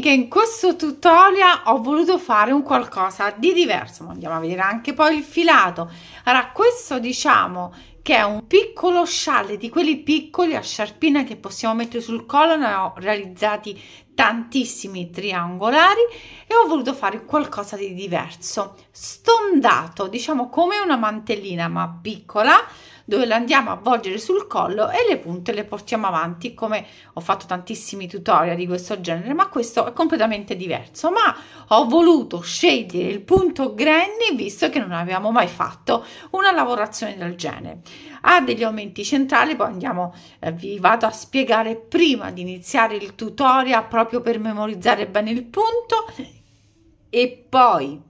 che in questo tutorial ho voluto fare un qualcosa di diverso, ma andiamo a vedere anche poi il filato. Allora, questo diciamo che è un piccolo scialle di quelli piccoli a sciarpina che possiamo mettere sul collo, ne ho realizzati tantissimi triangolari e ho voluto fare qualcosa di diverso, stondato, diciamo come una mantellina ma piccola, dove le andiamo a volgere sul collo e le punte le portiamo avanti come ho fatto tantissimi tutorial di questo genere ma questo è completamente diverso ma ho voluto scegliere il punto granny visto che non abbiamo mai fatto una lavorazione del genere ha degli aumenti centrali poi andiamo eh, vi vado a spiegare prima di iniziare il tutorial proprio per memorizzare bene il punto e poi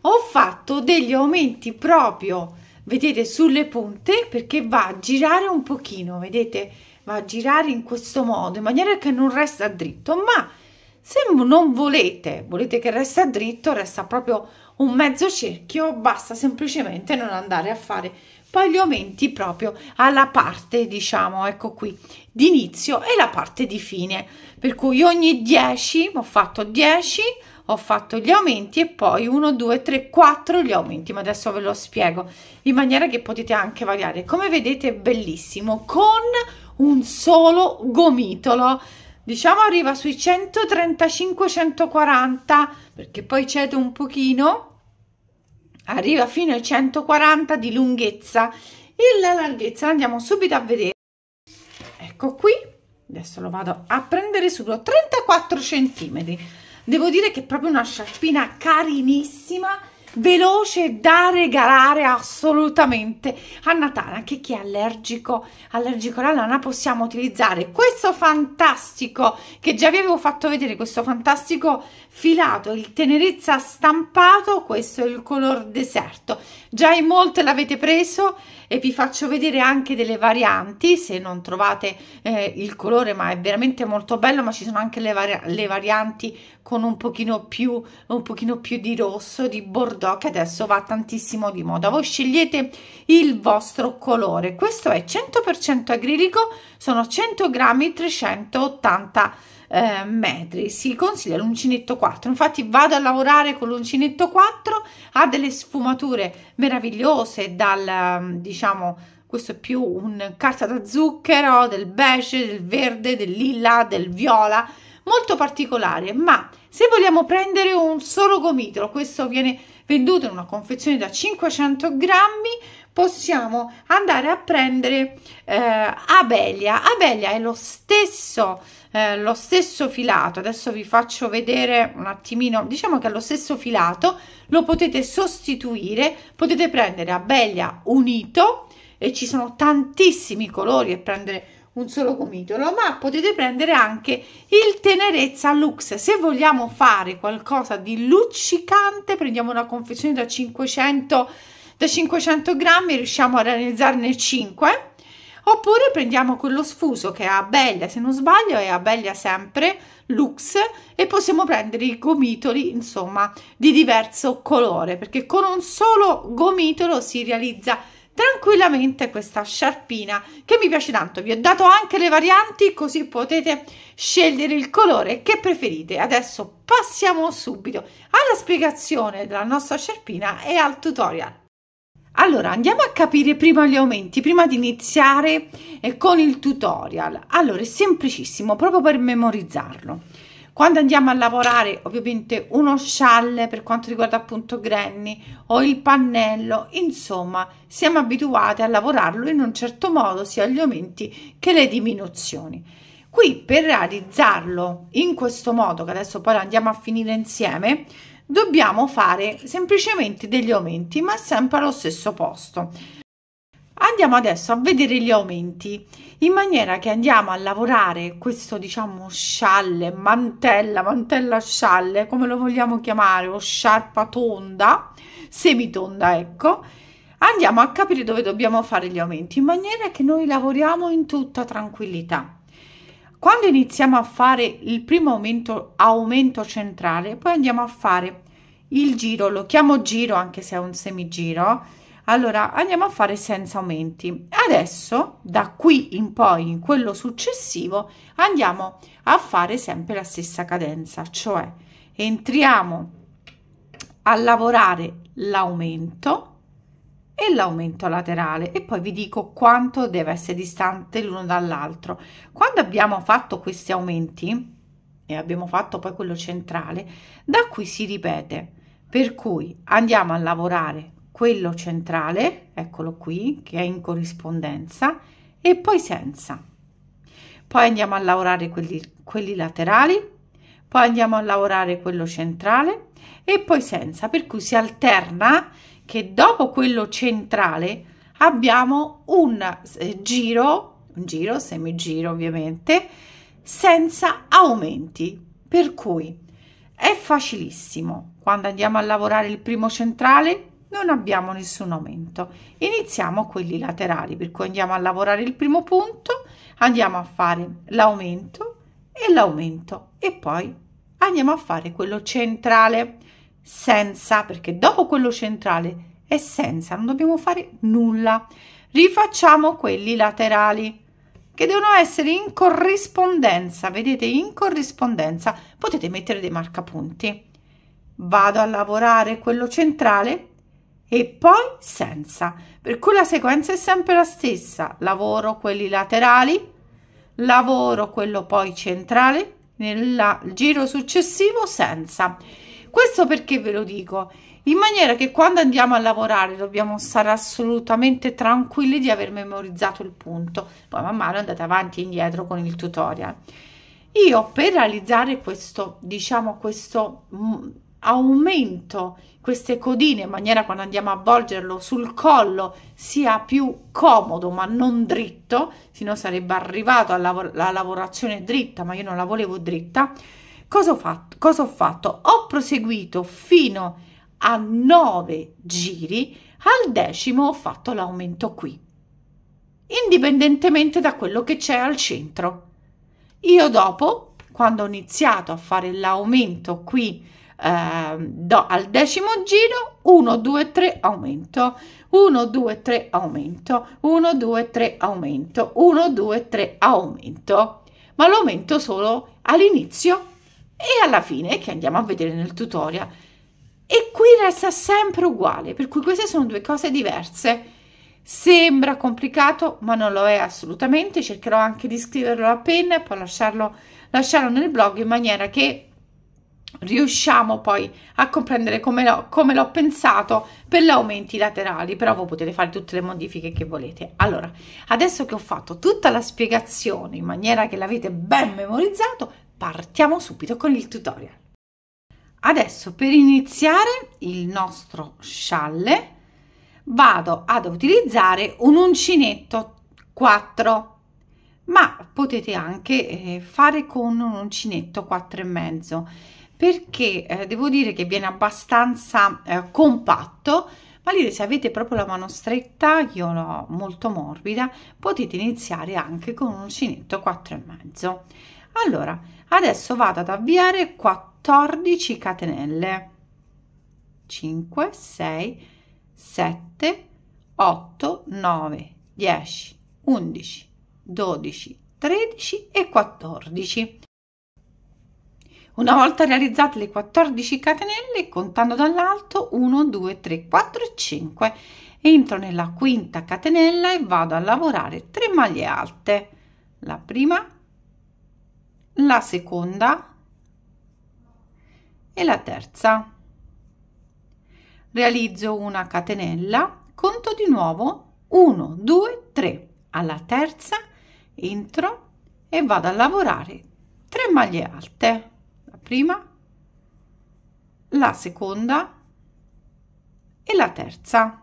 ho fatto degli aumenti proprio vedete sulle punte perché va a girare un pochino vedete va a girare in questo modo in maniera che non resta dritto ma se non volete volete che resta dritto resta proprio un mezzo cerchio basta semplicemente non andare a fare poi gli aumenti proprio alla parte diciamo ecco qui di inizio e la parte di fine per cui ogni 10 ho fatto 10 ho fatto gli aumenti e poi 1, 2, 3, 4 gli aumenti, ma adesso ve lo spiego in maniera che potete anche variare. Come vedete bellissimo con un solo gomitolo diciamo arriva sui 135-140 perché poi cede un pochino arriva fino ai 140 di lunghezza e la larghezza andiamo subito a vedere ecco qui adesso lo vado a prendere subito 34 centimetri devo dire che è proprio una sciarpina carinissima veloce da regalare assolutamente a Natale anche chi è allergico allergico alla lana possiamo utilizzare questo fantastico che già vi avevo fatto vedere questo fantastico filato il tenerezza stampato questo è il color deserto già in molte l'avete preso e vi faccio vedere anche delle varianti se non trovate eh, il colore ma è veramente molto bello ma ci sono anche le, vari le varianti con un pochino più un pochino più di rosso di bordeaux che adesso va tantissimo di moda voi scegliete il vostro colore questo è 100% acrilico sono 100 grammi 380 grammi eh, metri si consiglia l'uncinetto 4 infatti vado a lavorare con l'uncinetto 4 ha delle sfumature meravigliose dal diciamo questo è più un carta da zucchero del beige del verde del lilla del viola molto particolare ma se vogliamo prendere un solo gomitolo questo viene venduto in una confezione da 500 grammi possiamo andare a prendere eh, Abelia. Abelia è lo stesso, eh, lo stesso filato. Adesso vi faccio vedere un attimino, diciamo che è lo stesso filato, lo potete sostituire, potete prendere Abelia unito e ci sono tantissimi colori e prendere un solo gomitolo, ma potete prendere anche il Tenerezza Lux. Se vogliamo fare qualcosa di luccicante, prendiamo una confezione da 500 da 500 grammi riusciamo a realizzarne 5 oppure prendiamo quello sfuso che è Abellia se non sbaglio è Abellia sempre Lux e possiamo prendere i gomitoli insomma di diverso colore perché con un solo gomitolo si realizza tranquillamente questa sciarpina che mi piace tanto vi ho dato anche le varianti così potete scegliere il colore che preferite adesso passiamo subito alla spiegazione della nostra sciarpina e al tutorial allora, andiamo a capire prima gli aumenti, prima di iniziare eh, con il tutorial. Allora, è semplicissimo, proprio per memorizzarlo. Quando andiamo a lavorare, ovviamente, uno scialle per quanto riguarda appunto granny o il pannello, insomma, siamo abituati a lavorarlo in un certo modo, sia gli aumenti che le diminuzioni. Qui, per realizzarlo in questo modo, che adesso poi andiamo a finire insieme, dobbiamo fare semplicemente degli aumenti ma sempre allo stesso posto andiamo adesso a vedere gli aumenti in maniera che andiamo a lavorare questo diciamo scialle mantella mantella scialle come lo vogliamo chiamare o sciarpa tonda semitonda ecco andiamo a capire dove dobbiamo fare gli aumenti in maniera che noi lavoriamo in tutta tranquillità quando iniziamo a fare il primo aumento, aumento centrale, poi andiamo a fare il giro, lo chiamo giro anche se è un semigiro, allora andiamo a fare senza aumenti. Adesso, da qui in poi, in quello successivo, andiamo a fare sempre la stessa cadenza, cioè entriamo a lavorare l'aumento, e l'aumento laterale e poi vi dico quanto deve essere distante l'uno dall'altro. Quando abbiamo fatto questi aumenti e abbiamo fatto poi quello centrale, da qui si ripete. Per cui andiamo a lavorare quello centrale, eccolo qui, che è in corrispondenza, e poi senza. Poi andiamo a lavorare quelli, quelli laterali, poi andiamo a lavorare quello centrale e poi senza, per cui si alterna che dopo quello centrale abbiamo un eh, giro, un giro, semigiro ovviamente, senza aumenti. Per cui è facilissimo. Quando andiamo a lavorare il primo centrale non abbiamo nessun aumento. Iniziamo quelli laterali, per cui andiamo a lavorare il primo punto, andiamo a fare l'aumento e l'aumento e poi andiamo a fare quello centrale senza, perché dopo quello centrale è senza, non dobbiamo fare nulla. Rifacciamo quelli laterali che devono essere in corrispondenza, vedete, in corrispondenza. Potete mettere dei marcapunti. Vado a lavorare quello centrale e poi senza. Per cui la sequenza è sempre la stessa. Lavoro quelli laterali, lavoro quello poi centrale, nel giro successivo senza. Questo perché ve lo dico? In maniera che quando andiamo a lavorare dobbiamo stare assolutamente tranquilli di aver memorizzato il punto. Poi man mano andate avanti e indietro con il tutorial. Io per realizzare questo, diciamo, questo mm, aumento, queste codine, in maniera quando andiamo a avvolgerlo sul collo sia più comodo ma non dritto, se no sarebbe arrivato alla lav lavorazione dritta, ma io non la volevo dritta, Cosa ho fatto? Cosa ho, fatto? ho proseguito fino a 9 giri, al decimo ho fatto l'aumento qui, indipendentemente da quello che c'è al centro. Io dopo, quando ho iniziato a fare l'aumento qui eh, do, al decimo giro 1 2 3 aumento 1 2 3 aumento 1 2 3 aumento 1 2 3 aumento ma lo aumento solo all'inizio e alla fine che andiamo a vedere nel tutorial e qui resta sempre uguale per cui queste sono due cose diverse sembra complicato ma non lo è assolutamente cercherò anche di scriverlo a penna e poi lasciarlo, lasciarlo nel blog in maniera che riusciamo poi a comprendere come, l'ho pensato per gli aumenti laterali però voi potete fare tutte le modifiche che volete allora adesso che ho fatto tutta la spiegazione in maniera che l'avete ben memorizzato partiamo subito con il tutorial. Adesso per iniziare il nostro scialle vado ad utilizzare un uncinetto 4 ma potete anche eh, fare con un uncinetto 4 e mezzo perché eh, devo dire che viene abbastanza eh, compatto ma lì se avete proprio la mano stretta io l'ho molto morbida potete iniziare anche con un uncinetto 4 e mezzo allora adesso vado ad avviare 14 catenelle 5 6 7 8 9 10 11 12 13 e 14 una volta realizzate le 14 catenelle, contando dall'alto 1, 2, 3, 4 e 5, entro nella quinta catenella e vado a lavorare 3 maglie alte. La prima, la seconda e la terza. Realizzo una catenella, conto di nuovo 1, 2, 3. Alla terza entro e vado a lavorare 3 maglie alte. La prima, la seconda e la terza.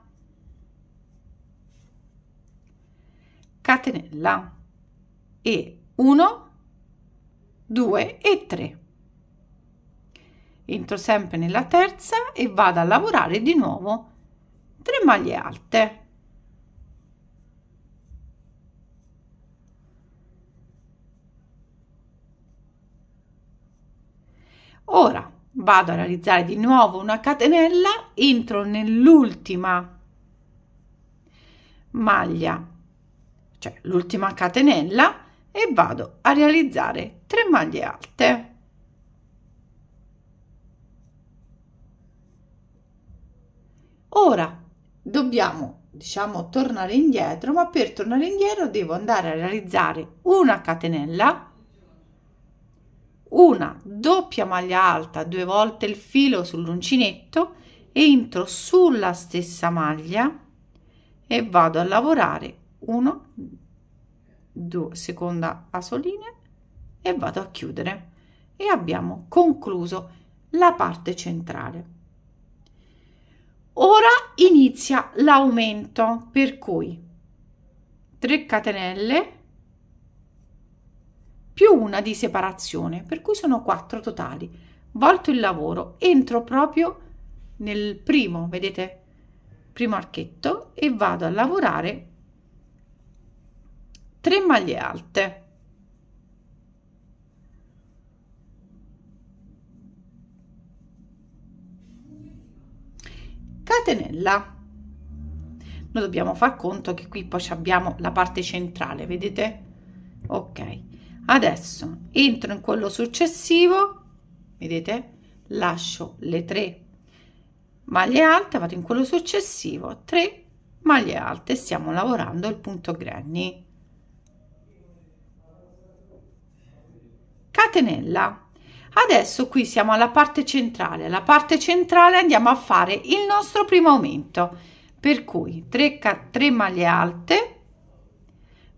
Catenella e 1, 2 e 3 entro sempre nella terza e vado a lavorare di nuovo 3 maglie alte ora vado a realizzare di nuovo una catenella entro nell'ultima maglia cioè l'ultima catenella e vado a realizzare 3 maglie alte ora dobbiamo diciamo tornare indietro ma per tornare indietro devo andare a realizzare una catenella una doppia maglia alta due volte il filo sull'uncinetto entro sulla stessa maglia e vado a lavorare 1 2 seconda asoline e vado a chiudere e abbiamo concluso la parte centrale ora inizia l'aumento per cui 3 catenelle più una di separazione per cui sono 4 totali volto il lavoro entro proprio nel primo vedete primo archetto e vado a lavorare 3 maglie alte catenella noi dobbiamo far conto che qui poi abbiamo la parte centrale vedete ok adesso entro in quello successivo vedete lascio le 3 maglie alte vado in quello successivo 3 maglie alte stiamo lavorando il punto granny catenella adesso qui siamo alla parte centrale alla parte centrale andiamo a fare il nostro primo aumento per cui 3 3 maglie alte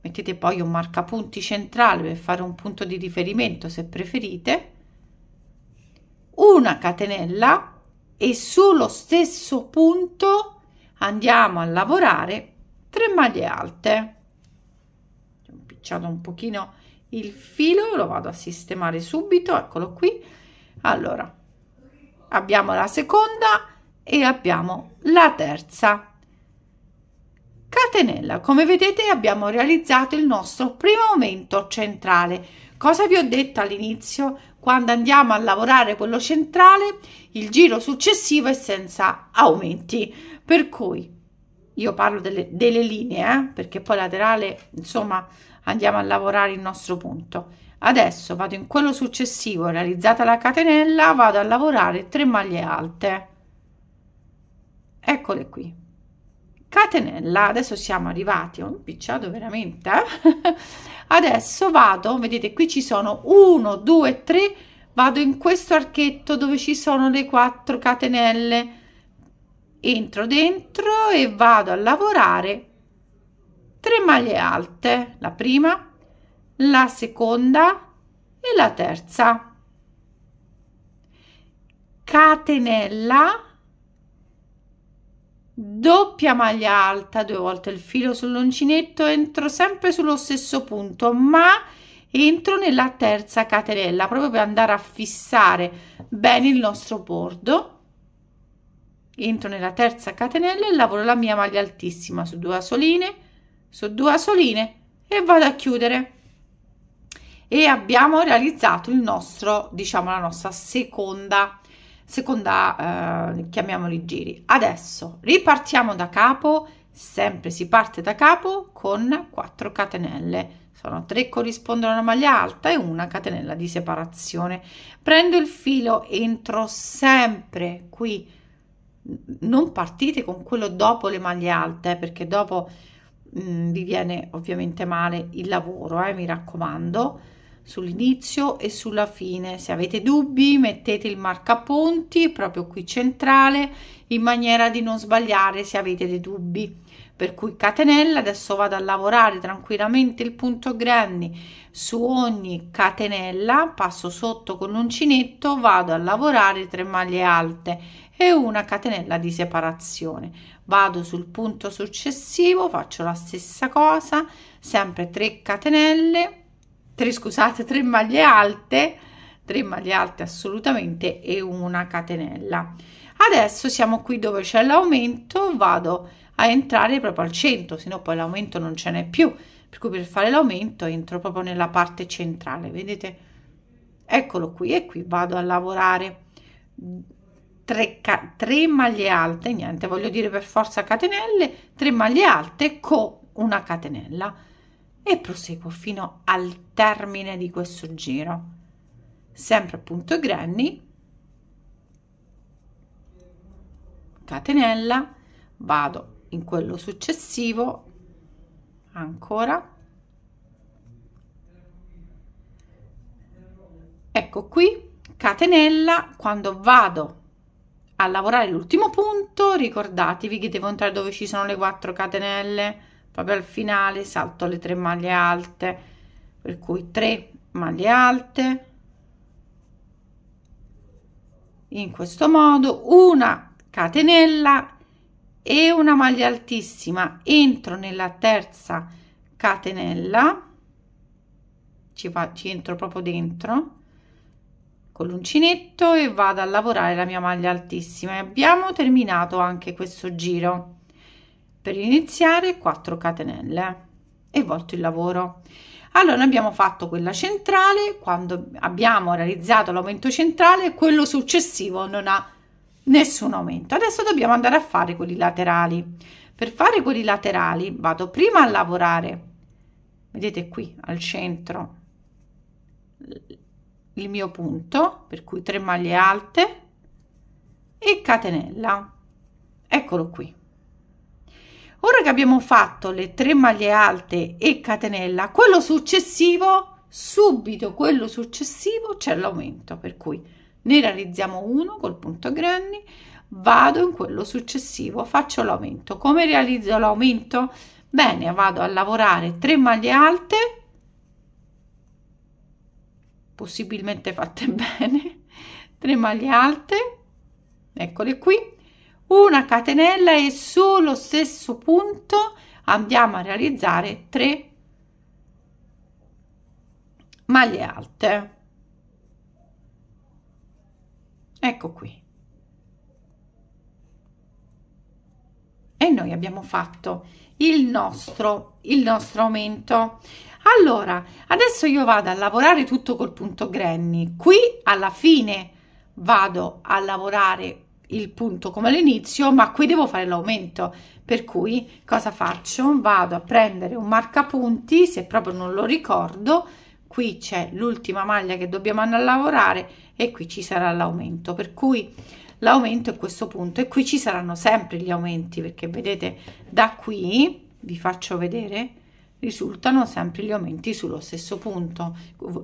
mettete poi un marcapunti centrale per fare un punto di riferimento se preferite una catenella e sullo stesso punto andiamo a lavorare 3 maglie alte ho impicciato un pochino il filo lo vado a sistemare subito eccolo qui allora abbiamo la seconda e abbiamo la terza catenella come vedete abbiamo realizzato il nostro primo aumento centrale cosa vi ho detto all'inizio quando andiamo a lavorare quello centrale il giro successivo è senza aumenti per cui io parlo delle, delle linee eh? perché poi laterale insomma andiamo a lavorare il nostro punto adesso vado in quello successivo realizzata la catenella vado a lavorare 3 maglie alte eccole qui catenella adesso siamo arrivati ho impicciato veramente eh? adesso vado vedete qui ci sono 1 2 3 vado in questo archetto dove ci sono le 4 catenelle entro dentro e vado a lavorare 3 maglie alte, la prima, la seconda e la terza. Catenella, doppia maglia alta, due volte il filo sull'uncinetto, entro sempre sullo stesso punto, ma entro nella terza catenella, proprio per andare a fissare bene il nostro bordo entro nella terza catenella e lavoro la mia maglia altissima su due asoline so due soline e vado a chiudere e abbiamo realizzato il nostro diciamo la nostra seconda seconda eh, chiamiamoli giri adesso ripartiamo da capo sempre si parte da capo con 4 catenelle sono 3 corrispondono a una maglia alta e una catenella di separazione prendo il filo entro sempre qui non partite con quello dopo le maglie alte eh, perché dopo mh, mm, vi viene ovviamente male il lavoro, eh, mi raccomando, sull'inizio e sulla fine. Se avete dubbi mettete il marcaponti proprio qui centrale in maniera di non sbagliare se avete dei dubbi per cui catenella adesso vado a lavorare tranquillamente il punto grandi su ogni catenella passo sotto con l'uncinetto vado a lavorare 3 maglie alte e una catenella di separazione vado sul punto successivo faccio la stessa cosa sempre 3 catenelle 3 scusate 3 maglie alte 3 maglie alte assolutamente e una catenella adesso siamo qui dove c'è l'aumento vado a a entrare proprio al centro, no poi l'aumento non ce n'è più. Per cui per fare l'aumento entro proprio nella parte centrale, vedete? Eccolo qui e qui vado a lavorare 3, 3 maglie alte, niente, voglio dire per forza catenelle, 3 maglie alte con una catenella e proseguo fino al termine di questo giro. Sempre appunto granny catenella, vado in quello successivo ancora ecco qui catenella quando vado a lavorare l'ultimo punto ricordatevi che devo entrare dove ci sono le 4 catenelle proprio al finale salto le 3 maglie alte per cui 3 maglie alte in questo modo una catenella e una maglia altissima entro nella terza catenella ci, fa, ci entro proprio dentro con l'uncinetto e vado a lavorare la mia maglia altissima e abbiamo terminato anche questo giro per iniziare 4 catenelle e volto il lavoro allora abbiamo fatto quella centrale quando abbiamo realizzato l'aumento centrale quello successivo non ha nessun aumento. Adesso dobbiamo andare a fare quelli laterali. Per fare quelli laterali vado prima a lavorare, vedete qui al centro il mio punto, per cui 3 maglie alte e catenella. Eccolo qui. Ora che abbiamo fatto le tre maglie alte e catenella, quello successivo, subito quello successivo c'è l'aumento, per cui ne realizziamo uno col punto granny vado in quello successivo faccio l'aumento come realizzo l'aumento bene vado a lavorare 3 maglie alte possibilmente fatte bene 3 maglie alte eccole qui una catenella e sullo stesso punto andiamo a realizzare 3 maglie alte Ecco qui. E noi abbiamo fatto il nostro, il nostro aumento. Allora, adesso io vado a lavorare tutto col punto granny. Qui alla fine vado a lavorare il punto come all'inizio, ma qui devo fare l'aumento. Per cui cosa faccio? Vado a prendere un marcapunti, se proprio non lo ricordo, qui c'è l'ultima maglia che dobbiamo andare a lavorare, e qui ci sarà l'aumento per cui l'aumento è questo punto e qui ci saranno sempre gli aumenti perché vedete da qui vi faccio vedere risultano sempre gli aumenti sullo stesso punto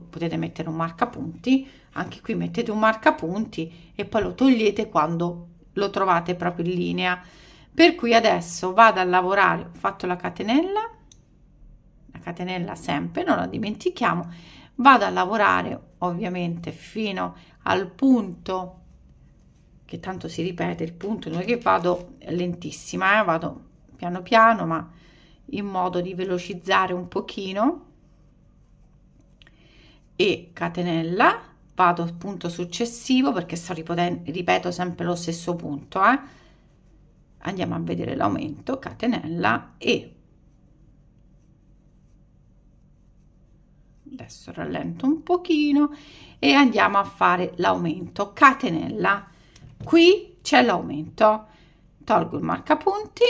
potete mettere un marca punti anche qui mettete un marca punti e poi lo togliete quando lo trovate proprio in linea per cui adesso vado a lavorare ho fatto la catenella la catenella sempre non la dimentichiamo vado a lavorare ovviamente fino al punto che tanto si ripete il punto non è che vado lentissima eh, vado piano piano ma in modo di velocizzare un pochino e catenella vado al punto successivo perché sto ripetendo ripeto sempre lo stesso punto eh. andiamo a vedere l'aumento catenella e adesso rallento un pochino e andiamo a fare l'aumento catenella qui c'è l'aumento tolgo il marca punti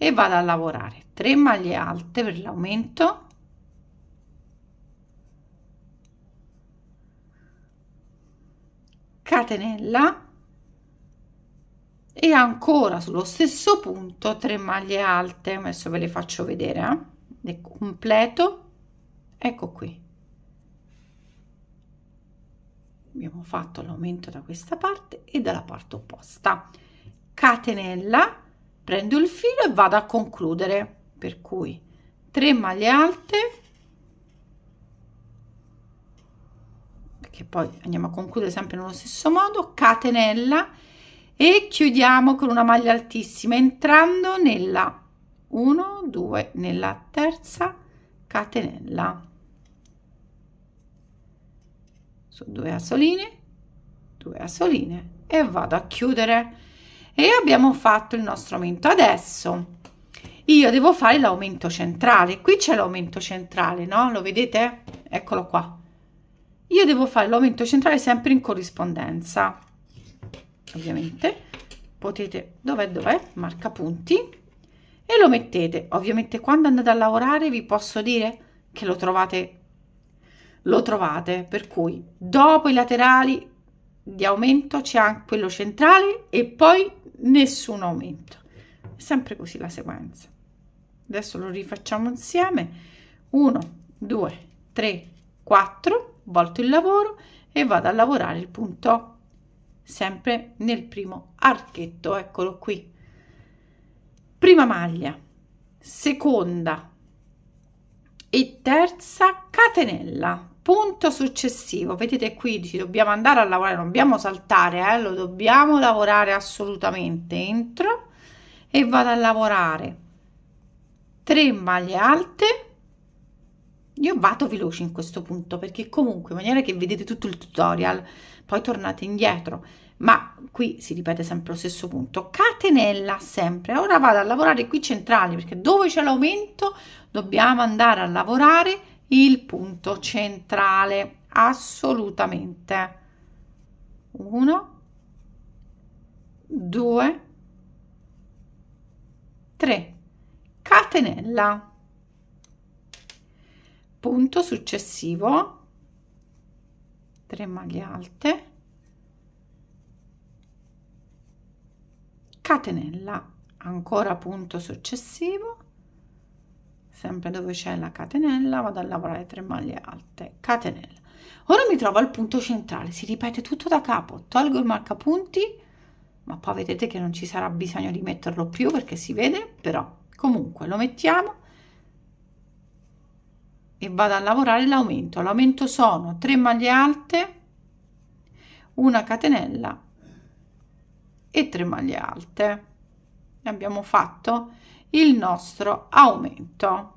e vado a lavorare 3 maglie alte per l'aumento catenella e ancora sullo stesso punto 3 maglie alte adesso ve le faccio vedere eh completo ecco qui abbiamo fatto l'aumento da questa parte e dalla parte opposta catenella prendo il filo e vado a concludere per cui 3 maglie alte perché poi andiamo a concludere sempre nello stesso modo catenella e chiudiamo con una maglia altissima entrando nella 1 2 nella terza catenella su 2 assoline 2 assoline e vado a chiudere e abbiamo fatto il nostro aumento adesso io devo fare l'aumento centrale qui c'è l'aumento centrale no lo vedete eccolo qua io devo fare l'aumento centrale sempre in corrispondenza ovviamente potete dov'è dov'è marca punti e lo mettete. Ovviamente quando andate a lavorare vi posso dire che lo trovate lo trovate, per cui dopo i laterali di aumento c'è anche quello centrale e poi nessun aumento. È sempre così la sequenza. Adesso lo rifacciamo insieme. 1 2 3 4 volto il lavoro e vado a lavorare il punto sempre nel primo archetto, eccolo qui prima maglia seconda e terza catenella punto successivo vedete qui ci dobbiamo andare a lavorare non dobbiamo saltare eh, lo dobbiamo lavorare assolutamente entro e vado a lavorare 3 maglie alte io vado veloce in questo punto perché comunque in maniera che vedete tutto il tutorial poi tornate indietro ma qui si ripete sempre lo stesso punto catenella sempre ora vado a lavorare qui centrali perché dove c'è l'aumento dobbiamo andare a lavorare il punto centrale assolutamente 1 2 3 catenella punto successivo 3 maglie alte catenella ancora punto successivo sempre dove c'è la catenella vado a lavorare 3 maglie alte catenella ora mi trovo al punto centrale si ripete tutto da capo tolgo il marca punti ma poi vedete che non ci sarà bisogno di metterlo più perché si vede però comunque lo mettiamo e vado a lavorare l'aumento l'aumento sono 3 maglie alte una catenella e 3 maglie alte abbiamo fatto il nostro aumento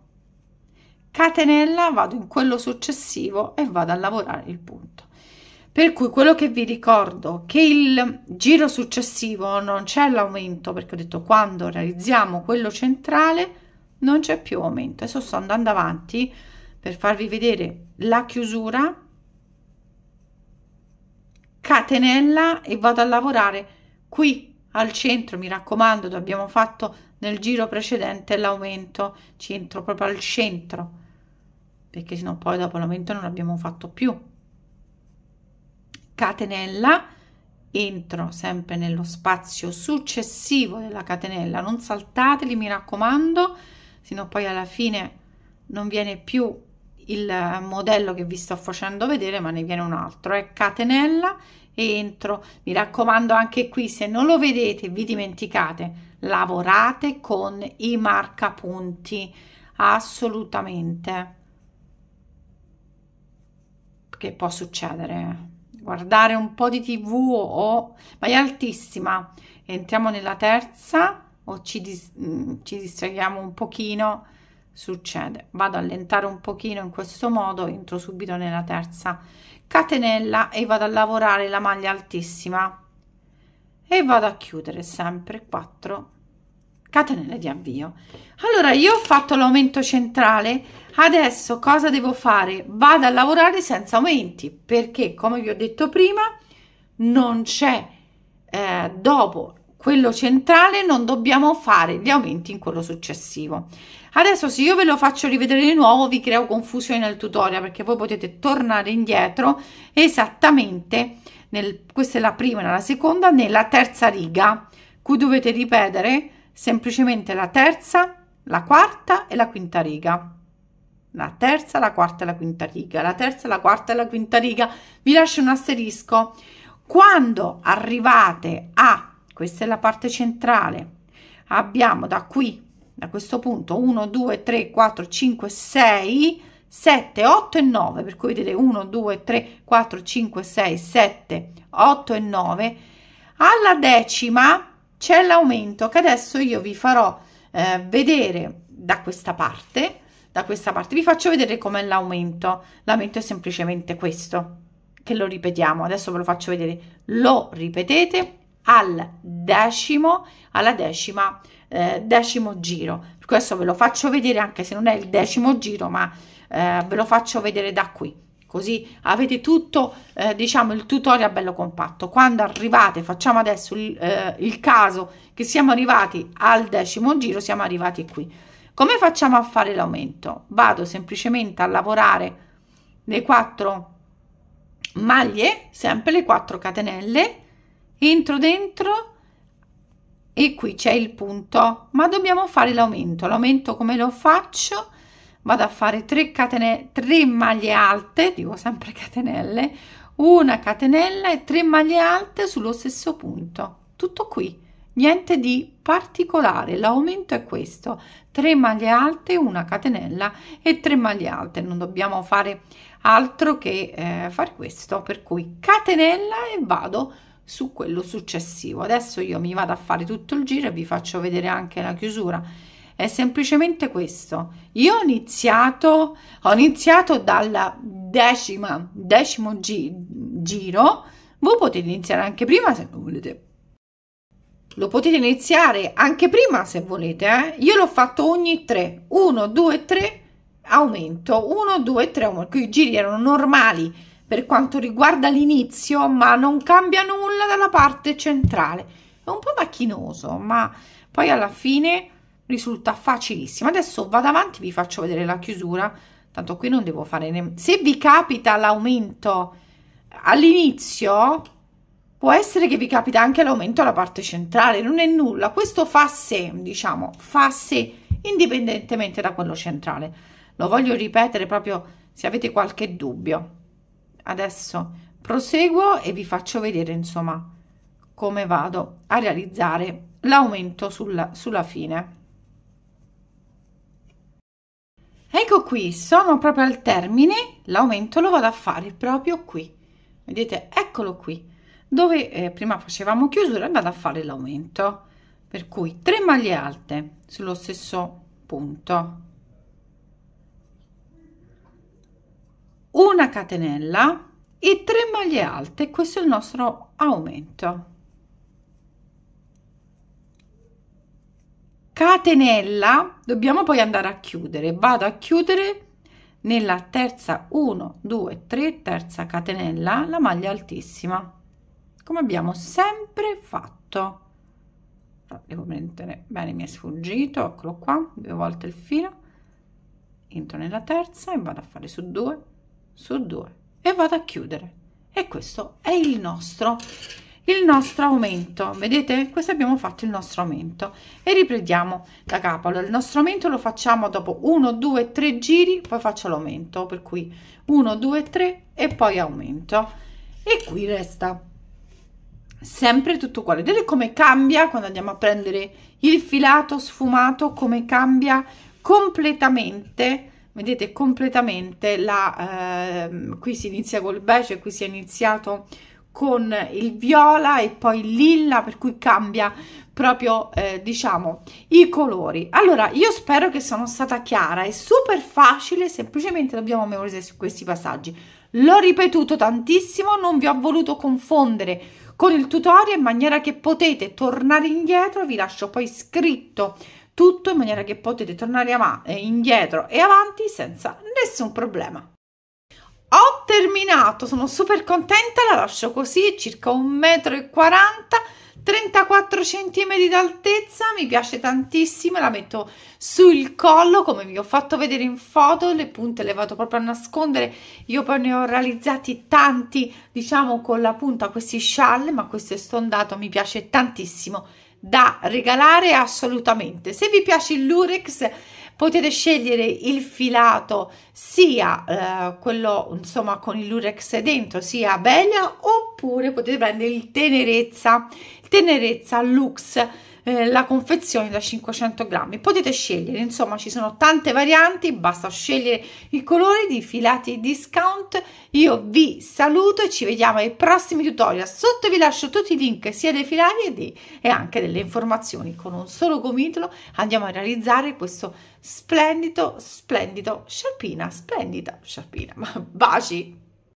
catenella vado in quello successivo e vado a lavorare il punto per cui quello che vi ricordo che il giro successivo non c'è l'aumento perché ho detto quando realizziamo quello centrale non c'è più aumento adesso sto andando avanti per farvi vedere la chiusura catenella e vado a lavorare qui al centro, mi raccomando, abbiamo fatto nel giro precedente l'aumento centro proprio al centro, perché sennò poi dopo l'aumento non l'abbiamo fatto più. Catenella, entro sempre nello spazio successivo della catenella, non saltateli, mi raccomando, sennò poi alla fine non viene più il modello che vi sto facendo vedere, ma ne viene un altro, è catenella entro. Mi raccomando anche qui, se non lo vedete vi dimenticate, lavorate con i marcapunti, assolutamente. Che può succedere? Guardare un po' di tv o... ma è altissima. Entriamo nella terza o ci, dis... Mm, ci distraiamo un pochino succede vado a allentare un pochino in questo modo entro subito nella terza catenella e vado a lavorare la maglia altissima e vado a chiudere sempre 4 catenelle di avvio allora io ho fatto l'aumento centrale adesso cosa devo fare vado a lavorare senza aumenti perché come vi ho detto prima non c'è eh, dopo quello centrale non dobbiamo fare gli aumenti in quello successivo adesso se io ve lo faccio rivedere di nuovo vi creo confusione nel tutorial perché voi potete tornare indietro esattamente nel, questa è la prima la seconda nella terza riga qui dovete ripetere semplicemente la terza la quarta e la quinta riga la terza la quarta e la quinta riga la terza la quarta e la quinta riga vi lascio un asterisco quando arrivate a questa è la parte centrale abbiamo da qui da questo punto 1 2 3 4 5 6 7 8 e 9 per cui vedete 1 2 3 4 5 6 7 8 e 9 alla decima c'è l'aumento che adesso io vi farò eh, vedere da questa parte da questa parte vi faccio vedere com'è l'aumento l'aumento è semplicemente questo che lo ripetiamo adesso ve lo faccio vedere lo ripetete al decimo alla decima eh, decimo giro questo ve lo faccio vedere anche se non è il decimo giro ma eh, ve lo faccio vedere da qui così avete tutto eh, diciamo il tutorial bello compatto quando arrivate facciamo adesso il, eh, il, caso che siamo arrivati al decimo giro siamo arrivati qui come facciamo a fare l'aumento vado semplicemente a lavorare le quattro maglie sempre le quattro catenelle entro dentro e qui c'è il punto, ma dobbiamo fare l'aumento. L'aumento come lo faccio? Vado a fare 3 catene, 3 maglie alte, dico sempre catenelle, una catenella e 3 maglie alte sullo stesso punto. Tutto qui, niente di particolare, l'aumento è questo, 3 maglie alte, una catenella e 3 maglie alte. Non dobbiamo fare altro che eh, fare questo, per cui catenella e vado su quello successivo adesso io mi vado a fare tutto il giro e vi faccio vedere anche la chiusura è semplicemente questo io ho iniziato ho iniziato dalla decima decimo gi giro voi potete iniziare anche prima se non volete lo potete iniziare anche prima se volete eh? io l'ho fatto ogni 3 1 2 3 aumento 1 2 3 aumento. i giri erano normali per quanto riguarda l'inizio, ma non cambia nulla dalla parte centrale. È un po' macchinoso, ma poi alla fine risulta facilissimo. Adesso vado avanti, vi faccio vedere la chiusura, tanto qui non devo fare nemmeno... Se vi capita l'aumento all'inizio, può essere che vi capita anche l'aumento alla parte centrale, non è nulla. Questo fa se, diciamo, fa se indipendentemente da quello centrale. Lo voglio ripetere proprio se avete qualche dubbio adesso proseguo e vi faccio vedere insomma come vado a realizzare l'aumento sulla, sulla fine ecco qui sono proprio al termine l'aumento lo vado a fare proprio qui vedete eccolo qui dove eh, prima facevamo chiusura vado a fare l'aumento per cui 3 maglie alte sullo stesso punto una catenella e 3 maglie alte questo è il nostro aumento catenella dobbiamo poi andare a chiudere vado a chiudere nella terza 1 2 3 terza catenella la maglia altissima come abbiamo sempre fatto devo prendere bene mi è sfuggito eccolo qua due volte il filo entro nella terza e vado a fare su 2 su 2 e vado a chiudere e questo è il nostro il nostro aumento vedete questo abbiamo fatto il nostro aumento e riprendiamo da capo allora, il nostro aumento lo facciamo dopo 1 2 3 giri poi faccio l'aumento per cui 1 2 3 e poi aumento e qui resta sempre tutto uguale vedete come cambia quando andiamo a prendere il filato sfumato come cambia completamente vedete completamente la eh, qui si inizia col beige qui si è iniziato con il viola e poi il lilla per cui cambia proprio eh, diciamo i colori allora io spero che sono stata chiara è super facile semplicemente dobbiamo memorizzare su questi passaggi l'ho ripetuto tantissimo non vi ho voluto confondere con il tutorial in maniera che potete tornare indietro vi lascio poi scritto tutto in maniera che potete tornare av- eh, indietro e avanti senza nessun problema. Ho terminato, sono super contenta, la lascio così, circa 1,40 m, 34 cm d'altezza, mi piace tantissimo, la metto sul collo come vi ho fatto vedere in foto, le punte le vado proprio a nascondere, io poi ne ho realizzati tanti, diciamo con la punta questi scialle, ma questo è stondato, mi piace tantissimo, da regalare assolutamente. Se vi piace il lurex potete scegliere il filato sia eh, quello insomma con il lurex dentro sia Belia oppure potete prendere il tenerezza, tenerezza luxe eh, la confezione da 500 grammi potete scegliere insomma ci sono tante varianti basta scegliere i colori di filati discount io vi saluto e ci vediamo ai prossimi tutorial sotto vi lascio tutti i link sia dei filati e anche delle informazioni con un solo gomitolo andiamo a realizzare questo splendido splendido sciarpina splendida sciarpina baci